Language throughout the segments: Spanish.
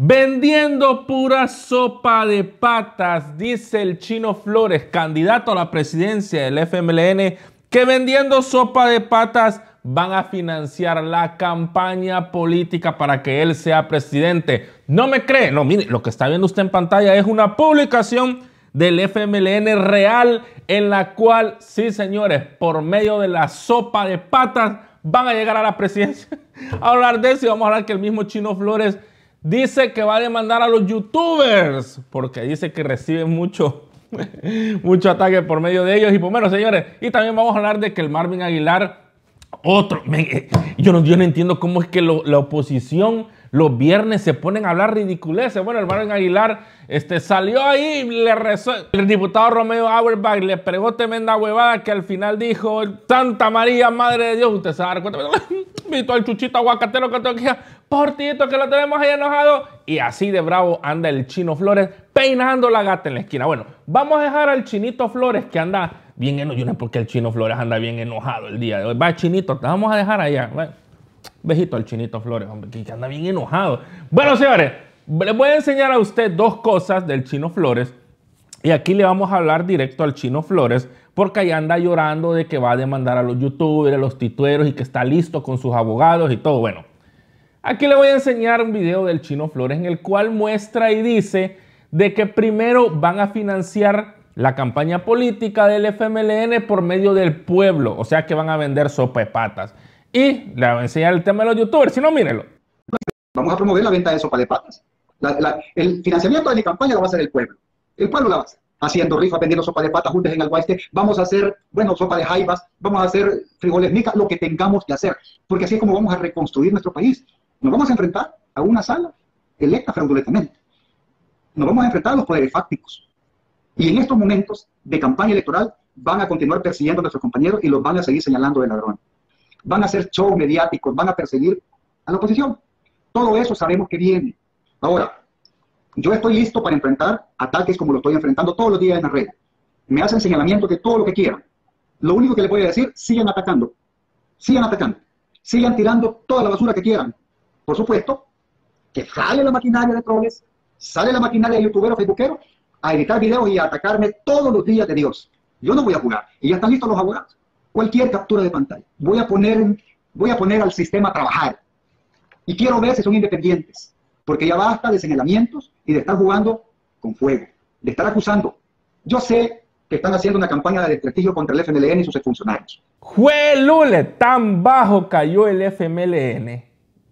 Vendiendo pura sopa de patas, dice el chino Flores, candidato a la presidencia del FMLN, que vendiendo sopa de patas van a financiar la campaña política para que él sea presidente. No me cree, no, mire, lo que está viendo usted en pantalla es una publicación del FMLN real en la cual, sí señores, por medio de la sopa de patas van a llegar a la presidencia. A hablar de eso y vamos a hablar que el mismo Chino Flores dice que va a demandar a los youtubers porque dice que reciben mucho, mucho ataque por medio de ellos. Y por pues, bueno, señores, y también vamos a hablar de que el Marvin Aguilar, otro, eh, yo, no, entiendo cómo es que la oposición los viernes se ponen a hablar ridiculeces. Bueno, el Marvin Aguilar este, salió ahí, le el diputado Romeo Auerbach le pregó tremenda huevada que al final dijo, Santa María, Madre de Dios, usted se va a cuenta. todo al chuchito aguacatero que tengo por ti, que lo tenemos ahí enojado. Y así de bravo anda el chino Flores peinando la gata en la esquina. Bueno, vamos a dejar al chinito Flores que anda bien enojado. Yo no sé por el chino Flores anda bien enojado el día de hoy. Va, chinito, te vamos a dejar allá. vejito al chinito Flores, hombre, que anda bien enojado. Bueno, señores, les voy a enseñar a usted dos cosas del chino Flores y aquí le vamos a hablar directo al Chino Flores, porque ahí anda llorando de que va a demandar a los youtubers, a los titueros y que está listo con sus abogados y todo. Bueno, aquí le voy a enseñar un video del Chino Flores en el cual muestra y dice de que primero van a financiar la campaña política del FMLN por medio del pueblo, o sea que van a vender sopa de patas. Y le voy a enseñar el tema de los youtubers, si no, mírenlo. Vamos a promover la venta de sopa de patas. el financiamiento de mi campaña lo va a hacer el pueblo. El pueblo la va Haciendo rifa, vendiendo sopa de patas juntas en el guayste. Vamos a hacer, bueno, sopa de jaivas, vamos a hacer frijoles micas, lo que tengamos que hacer. Porque así es como vamos a reconstruir nuestro país. Nos vamos a enfrentar a una sala electa fraudulentamente. Nos vamos a enfrentar a los poderes fácticos. Y en estos momentos de campaña electoral van a continuar persiguiendo a nuestros compañeros y los van a seguir señalando de ladrón. Van a hacer show mediáticos, van a perseguir a la oposición. Todo eso sabemos que viene. Ahora, yo estoy listo para enfrentar ataques como lo estoy enfrentando todos los días en la red. Me hacen señalamientos de todo lo que quieran. Lo único que les voy a decir, sigan atacando. Sigan atacando. Sigan tirando toda la basura que quieran. Por supuesto, que sale la maquinaria de troles, sale la maquinaria de youtuberos, facebookeros, a editar videos y a atacarme todos los días de Dios. Yo no voy a jugar. Y ya están listos los abogados. Cualquier captura de pantalla. Voy a poner, voy a poner al sistema a trabajar. Y quiero ver si son independientes. Porque ya basta de señalamientos, y de estar jugando con fuego, de estar acusando. Yo sé que están haciendo una campaña de desprestigio contra el FMLN y sus funcionarios. lule, Tan bajo cayó el FMLN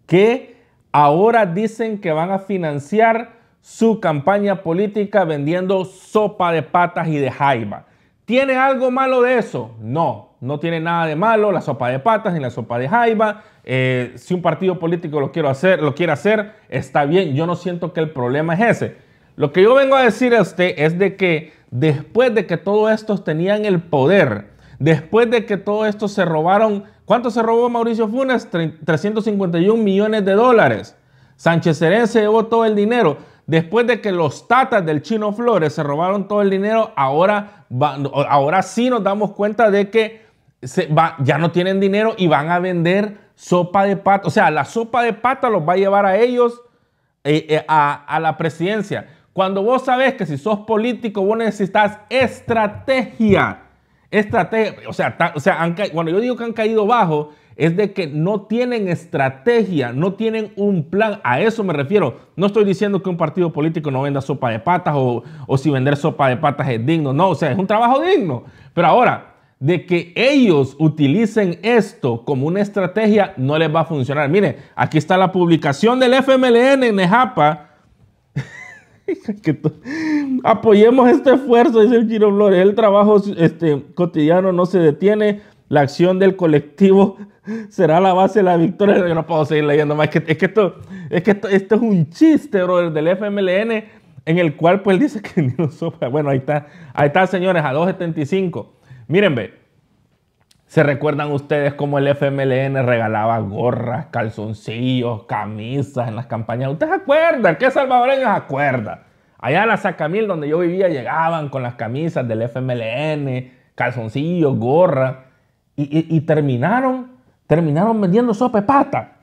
que ahora dicen que van a financiar su campaña política vendiendo sopa de patas y de jaiba. ¿Tiene algo malo de eso? No, no tiene nada de malo la sopa de patas ni la sopa de jaiba. Eh, si un partido político lo, quiero hacer, lo quiere hacer, está bien. Yo no siento que el problema es ese. Lo que yo vengo a decir a usted es de que después de que todos estos tenían el poder, después de que todos estos se robaron, ¿cuánto se robó Mauricio Funes? 351 millones de dólares. Sánchez Serén se llevó todo el dinero. Después de que los tatas del Chino Flores se robaron todo el dinero, ahora, ahora sí nos damos cuenta de que ya no tienen dinero y van a vender sopa de pata. O sea, la sopa de pata los va a llevar a ellos eh, eh, a, la presidencia. Cuando vos sabes que si sos político, vos necesitas estrategia. Estrategia. O sea, o sea cuando yo digo que han caído bajo, es de que no tienen estrategia, no tienen un plan. A eso me refiero. No estoy diciendo que un partido político no venda sopa de patas o, o si vender sopa de patas es digno. No, o sea, es un trabajo digno. Pero ahora, de que ellos utilicen esto como una estrategia no les va a funcionar. Mire, aquí está la publicación del FMLN en Nejapa. Apoyemos este esfuerzo, dice el Giro Flores. El trabajo este, cotidiano no se detiene. La acción del colectivo será la base de la victoria. Yo no puedo seguir leyendo más. Es que, esto, es que esto, es un chiste, brother, del FMLN, en el cual pues dice que Bueno, ahí está, ahí está, señores, a 275. Miren, ve, ¿se recuerdan ustedes cómo el FMLN regalaba gorras, calzoncillos, camisas en las campañas? ¿Ustedes acuerdan? ¿Qué salvadoreños acuerdan? Allá en la Sacamil, donde yo vivía, llegaban con las camisas del FMLN, calzoncillos, gorras, y, terminaron, terminaron vendiendo sopa de pata.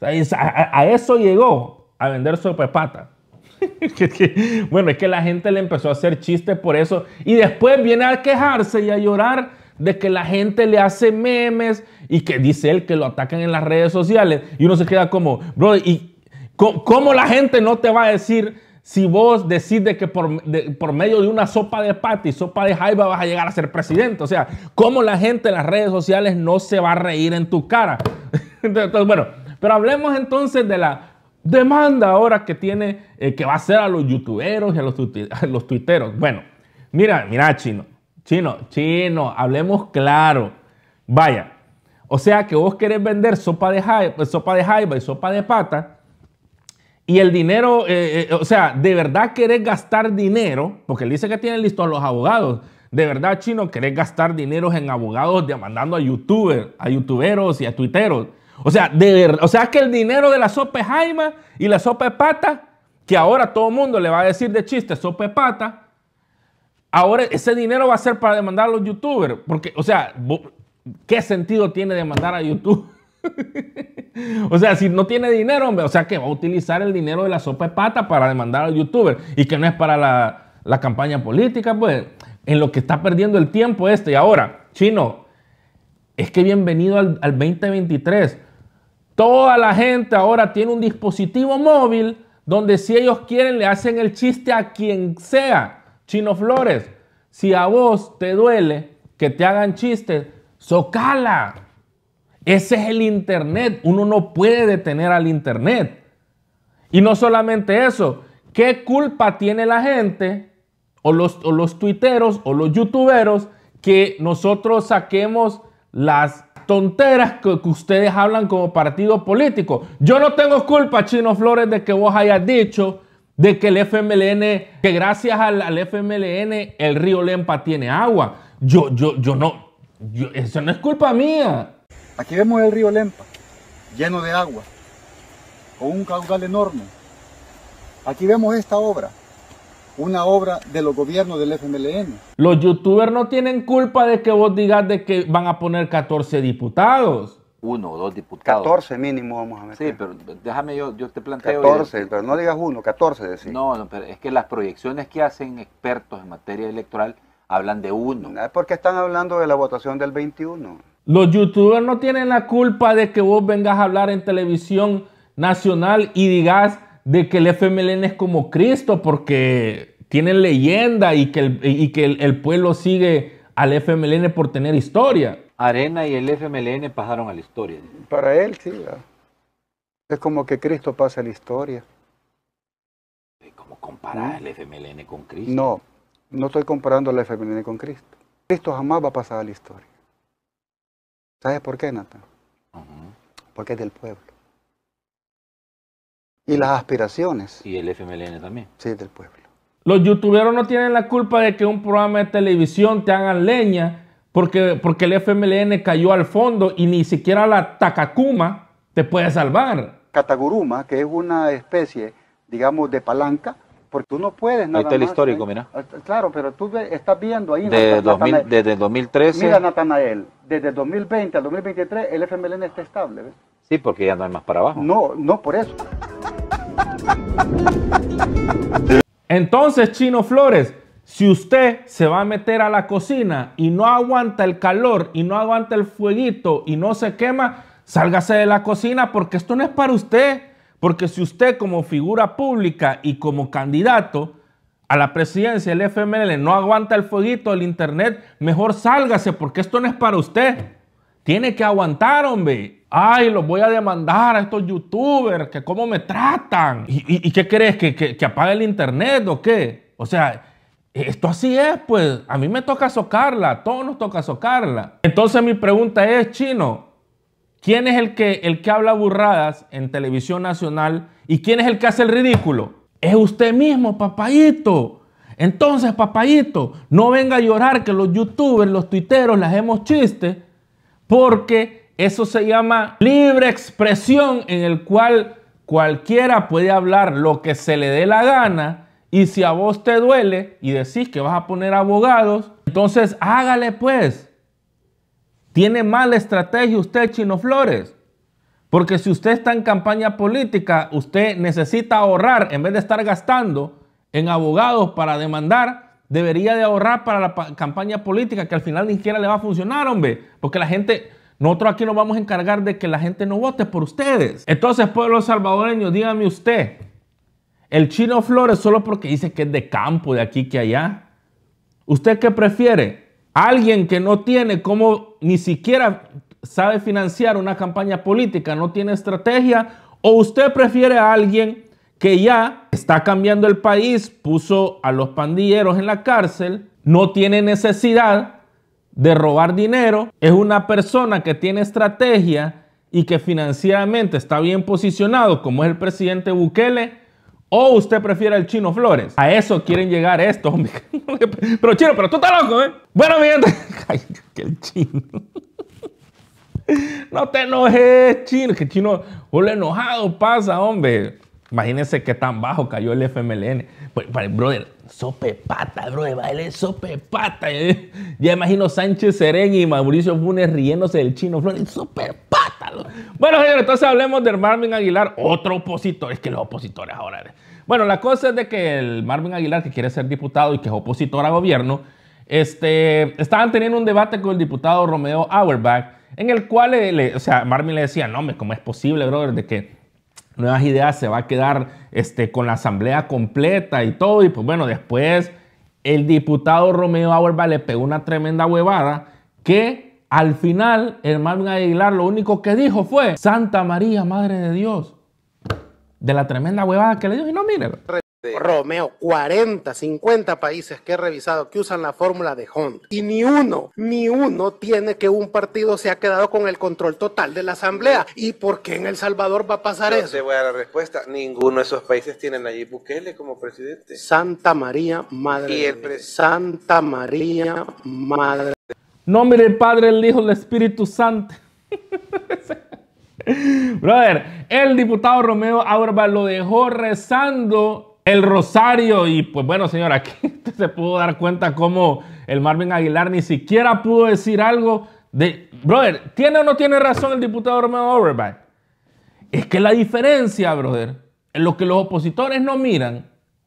a, eso llegó, a vender sopa de pata. bueno, es que la gente le empezó a hacer chistes por eso y después viene a quejarse y a llorar de que la gente le hace memes y que dice él que lo atacan en las redes sociales y uno se queda como, bro, ¿y cómo, la gente no te va a decir si vos decides que por, medio de una sopa de pata y sopa de jaiba vas a llegar a ser presidente? O sea, ¿cómo la gente en las redes sociales no se va a reír en tu cara? entonces, bueno, pero hablemos entonces de la demanda ahora que tiene, eh, que va a ser a los youtuberos y a los, los tuiteros. Bueno, mira, mira, chino, chino, chino, hablemos claro. Vaya, o sea que vos querés vender sopa de jaiba, eh, sopa de jaiba y sopa de pata. Y el dinero, eh, o sea, de verdad querés gastar dinero, porque él dice que tienen listos los abogados. De verdad, chino, querés gastar dinero en abogados demandando a youtubers, a youtuberos y a tuiteros. O sea, de, o sea que el dinero de la sopa es Jaima y la sopa de pata, que ahora todo el mundo le va a decir de chiste sopa de pata, ahora ese dinero va a ser para demandar a los youtubers. Porque, o sea, ¿qué sentido tiene demandar a YouTube? o sea, si no tiene dinero, o sea que va a utilizar el dinero de la sopa de pata para demandar a los youtubers y que no es para la, la campaña política, pues en lo que está perdiendo el tiempo este. Y ahora, chino, es que bienvenido al, 2023. Toda la gente ahora tiene un dispositivo móvil donde si ellos quieren le hacen el chiste a quien sea. Chino Flores, si a vos te duele que te hagan chistes, socala. Ese es el Internet. Uno no puede detener al Internet. Y no solamente eso, ¿qué culpa tiene la gente o los, o los tuiteros o los youtuberos que nosotros saquemos las tonteras que, ustedes hablan como partido político. Yo no tengo culpa, Chino Flores, de que vos hayas dicho de que el FMLN, que gracias al, FMLN el río Lempa tiene agua. Yo, yo, yo no, eso no es culpa mía. Aquí vemos el río Lempa, lleno de agua, con un caudal enorme. Aquí vemos esta obra, una obra de los gobiernos del FMLN. Los youtubers no tienen culpa de que vos digas de que van a poner 14 diputados. Uno o dos diputados. 14 mínimo vamos a ver. Sí, pero déjame yo, yo te planteo. 14, pero no digas uno, 14 decir. No, no, pero es que las proyecciones que hacen expertos en materia electoral hablan de uno. Es porque están hablando de la votación del 21. Los youtubers no tienen la culpa de que vos vengas a hablar en televisión nacional y digas de que el FMLN es como Cristo porque tiene leyenda y que el, que el, pueblo sigue al FMLN por tener historia. Arena y el FMLN pasaron a la historia. Para él, sí. Es como que Cristo pasa a la historia. ¿Cómo comparar el FMLN con Cristo? No, no estoy comparando el FMLN con Cristo. Cristo jamás va a pasar a la historia. ¿Sabes por qué, Nathan? Porque es del pueblo. Y las aspiraciones. Y el FMLN también. Sí, del pueblo. Los youtuberos no tienen la culpa de que un programa de televisión te hagan leña porque, porque el FMLN cayó al fondo y ni siquiera la Takakuma te puede salvar. Kataguruma, que es una especie, digamos, de palanca, porque tú no puedes nada Ahí está el histórico, ¿eh? mira. Ah, claro, pero tú estás viendo ahí... Desde, desde 2013... Mira, Natanael, desde 2020 al 2023 el FMLN está estable, Sí, porque ya no hay más para abajo. No, no, por eso. Entonces, Chino Flores, si usted se va a meter a la cocina y no aguanta el calor y no aguanta el fueguito y no se quema, sálgase de la cocina porque esto no es para usted. Porque si usted como figura pública y como candidato a la presidencia del FML no aguanta el fueguito del internet, mejor sálgase porque esto no es para usted. Tiene que aguantar, hombre. Ay, los voy a demandar a estos youtubers, que cómo me tratan. ¿Y, qué crees? ¿Que, ¿Que, apague el internet o qué? O sea, esto así es, pues. A mí me toca socarla, a todos nos toca socarla. Entonces mi pregunta es, chino, ¿quién es el que, el que habla burradas en televisión nacional y quién es el que hace el ridículo? Es usted mismo, papayito. Entonces, papayito, no venga a llorar que los youtubers, los tuiteros, las hemos chistes porque eso se llama libre expresión en el cual cualquiera puede hablar lo que se le dé la gana y si a vos te duele y decís que vas a poner abogados, entonces hágale pues. Tiene mala estrategia usted, Chino Flores. Porque si usted está en campaña política, usted necesita ahorrar en vez de estar gastando en abogados para demandar, debería de ahorrar para la campaña política, que al final ni siquiera le va a funcionar, hombre. Porque la gente, nosotros aquí nos vamos a encargar de que la gente no vote por ustedes. Entonces, pueblo salvadoreño, dígame usted, el chino Flores solo porque dice que es de campo, de aquí que allá. ¿Usted qué prefiere? Alguien que no tiene como ni siquiera sabe financiar una campaña política, no tiene estrategia, o usted prefiere a alguien que ya está cambiando el país, puso a los pandilleros en la cárcel, no tiene necesidad de robar dinero, es una persona que tiene estrategia y que financieramente está bien posicionado, como es el presidente Bukele, o usted prefiere al Chino Flores. A eso quieren llegar estos, Pero Chino, pero tú estás loco, ¿eh? Bueno, mi gente. que el Chino. No te enojes, Chino, que Chino, o enojado pasa, hombre. Imagínense que tan bajo cayó el FMLN. Pues, brother, pues, él brother, sope pata eh, Ya imagino Sánchez Serén y Mauricio Funes riéndose del chino súper pata Bueno, entonces hablemos del Marvin Aguilar, otro opositor. Es que los opositores ahora. Bueno, la cosa es de que el Marvin Aguilar, que quiere ser diputado y que es opositor a gobierno, este, estaban teniendo un debate con el diputado Romeo Auerbach, en el cual, o sea, Marvin le decía, no, ¿cómo es posible, brother, de que Nuevas Ideas se va a quedar este, con la asamblea completa y todo. Y pues bueno, después el diputado Romeo Auerba le pegó una tremenda huevada que al final el hermano Aguilar lo único que dijo fue Santa María, Madre de Dios. De la tremenda huevada que le dio. Y no, mire. Este, Romeo, 40, 50 países que he revisado que usan la fórmula de Honda. Y ni uno, ni uno tiene que un partido se ha quedado con el control total de la Asamblea. ¿Y por qué en El Salvador va a pasar Yo eso? Te voy a la respuesta. Ninguno de esos países tiene a Nayib Bukele como presidente. Santa María, madre. Santa María, madre. Nombre del Padre, el Hijo, el Espíritu Santo. Brother, el diputado Romeo Auerbach lo dejó rezando el rosario. Y pues bueno, señor, aquí usted se pudo dar cuenta cómo el Marvin Aguilar ni siquiera pudo decir algo de, brother, ¿tiene o no tiene razón el diputado Romero Overback? Es que la diferencia, brother, en lo que los opositores no miran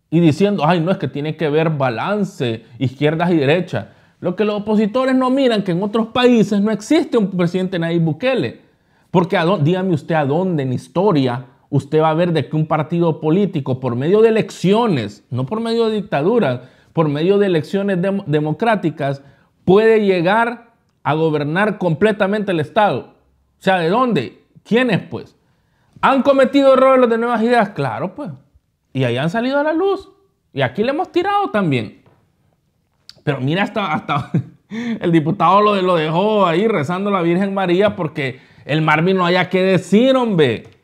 y diciendo, ay, no, es que tiene que ver balance, izquierdas y derechas. Lo que los opositores no miran, que en otros países no existe un presidente Nayib Bukele. Porque, dígame usted, ¿a dónde en historia usted va a ver de que un partido político, por medio de elecciones, no por medio de dictaduras, por medio de elecciones democráticas, puede llegar a gobernar completamente el Estado. O sea, ¿de dónde? ¿Quiénes, pues? ¿Han cometido errores los de nuevas ideas? Claro, pues. Y ahí han salido a la luz. Y aquí le hemos tirado también. Pero mira, hasta, hasta el diputado lo, lo dejó ahí rezando a la Virgen María porque el Marvin no haya que decir, hombre.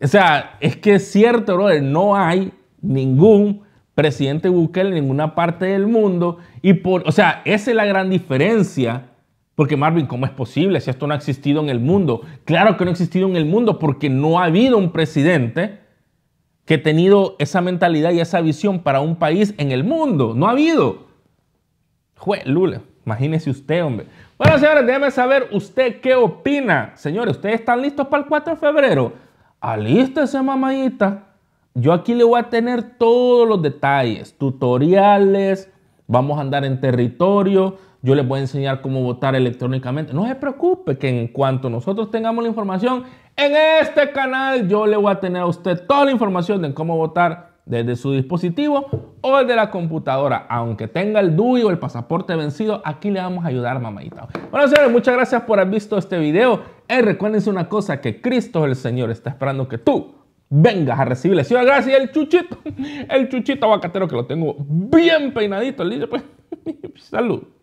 O sea, es que es cierto, brother, no hay ningún presidente Bukele en ninguna parte del mundo. Y por, o sea, esa es la gran diferencia. Porque Marvin, ¿cómo es posible si esto no ha existido en el mundo? Claro que no ha existido en el mundo porque no ha habido un presidente que ha tenido esa mentalidad y esa visión para un país en el mundo. No ha habido. Jue, Lula, imagínese usted, hombre. Bueno, señores, déjeme saber usted qué opina. Señores, ¿ustedes están listos para el 4 de febrero? alístese mamadita. Yo aquí le voy a tener todos los detalles, tutoriales, vamos a andar en territorio, yo les voy a enseñar cómo votar electrónicamente. No se preocupe que en cuanto nosotros tengamos la información, en este canal yo le voy a tener a usted toda la información de cómo votar desde su dispositivo o desde la computadora. Aunque tenga el DUI o el pasaporte vencido, aquí le vamos a ayudar, mamadita. Bueno, señores, muchas gracias por haber visto este video cuál recuérdense una cosa, que Cristo el Señor está esperando que tú vengas a recibirle. Sí, gracias, el chuchito, el chuchito aguacatero que lo tengo bien peinadito, el pues. Salud.